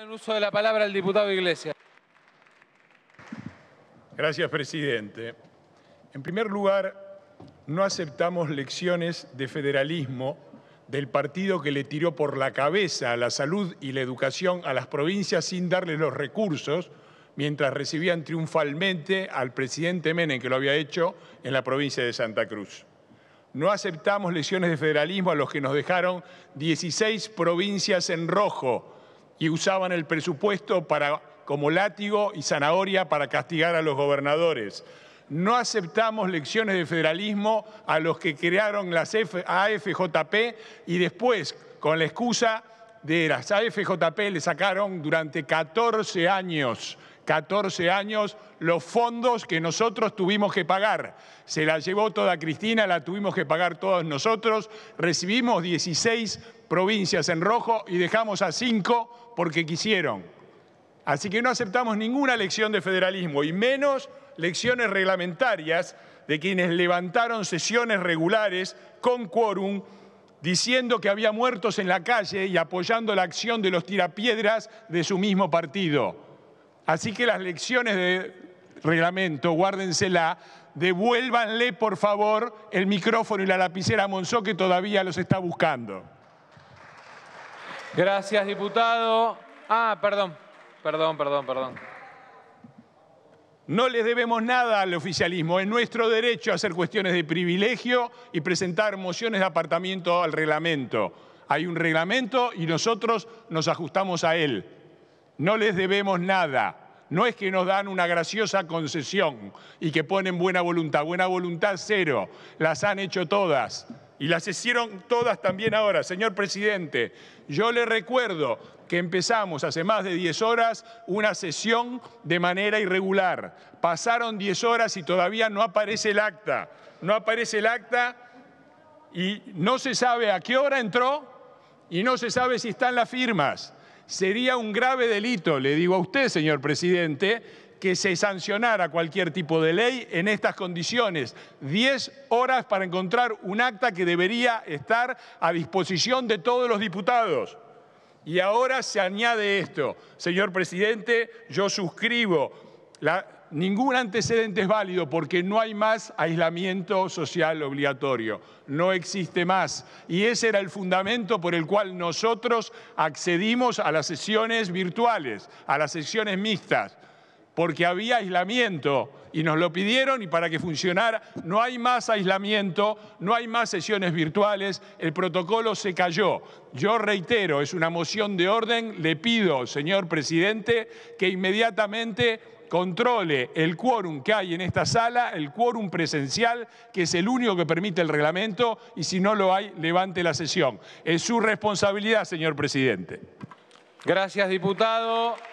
El uso de la palabra el diputado Iglesias. Gracias, presidente. En primer lugar, no aceptamos lecciones de federalismo del partido que le tiró por la cabeza a la salud y la educación a las provincias sin darles los recursos, mientras recibían triunfalmente al presidente Menem, que lo había hecho en la provincia de Santa Cruz. No aceptamos lecciones de federalismo a los que nos dejaron 16 provincias en rojo, y usaban el presupuesto para, como látigo y zanahoria para castigar a los gobernadores. No aceptamos lecciones de federalismo a los que crearon las AFJP y después, con la excusa de las AFJP, le sacaron durante 14 años 14 años, los fondos que nosotros tuvimos que pagar. Se la llevó toda Cristina, la tuvimos que pagar todos nosotros. Recibimos 16 provincias en rojo y dejamos a 5 porque quisieron. Así que no aceptamos ninguna lección de federalismo y menos lecciones reglamentarias de quienes levantaron sesiones regulares con quórum diciendo que había muertos en la calle y apoyando la acción de los tirapiedras de su mismo partido. Así que las lecciones de reglamento, guárdensela, devuélvanle por favor el micrófono y la lapicera a Monzó que todavía los está buscando. Gracias, diputado. Ah, perdón, perdón, perdón, perdón. No les debemos nada al oficialismo. Es nuestro derecho hacer cuestiones de privilegio y presentar mociones de apartamiento al reglamento. Hay un reglamento y nosotros nos ajustamos a él. No les debemos nada no es que nos dan una graciosa concesión y que ponen buena voluntad. Buena voluntad cero, las han hecho todas. Y las hicieron todas también ahora. Señor presidente, yo le recuerdo que empezamos hace más de 10 horas una sesión de manera irregular. Pasaron 10 horas y todavía no aparece el acta. No aparece el acta y no se sabe a qué hora entró y no se sabe si están las firmas sería un grave delito, le digo a usted, señor presidente, que se sancionara cualquier tipo de ley en estas condiciones. Diez horas para encontrar un acta que debería estar a disposición de todos los diputados. Y ahora se añade esto. Señor presidente, yo suscribo la ningún antecedente es válido porque no hay más aislamiento social obligatorio, no existe más. Y ese era el fundamento por el cual nosotros accedimos a las sesiones virtuales, a las sesiones mixtas porque había aislamiento y nos lo pidieron y para que funcionara no hay más aislamiento, no hay más sesiones virtuales, el protocolo se cayó. Yo reitero, es una moción de orden, le pido, señor presidente, que inmediatamente controle el quórum que hay en esta sala, el quórum presencial, que es el único que permite el reglamento, y si no lo hay, levante la sesión. Es su responsabilidad, señor presidente. Gracias, diputado.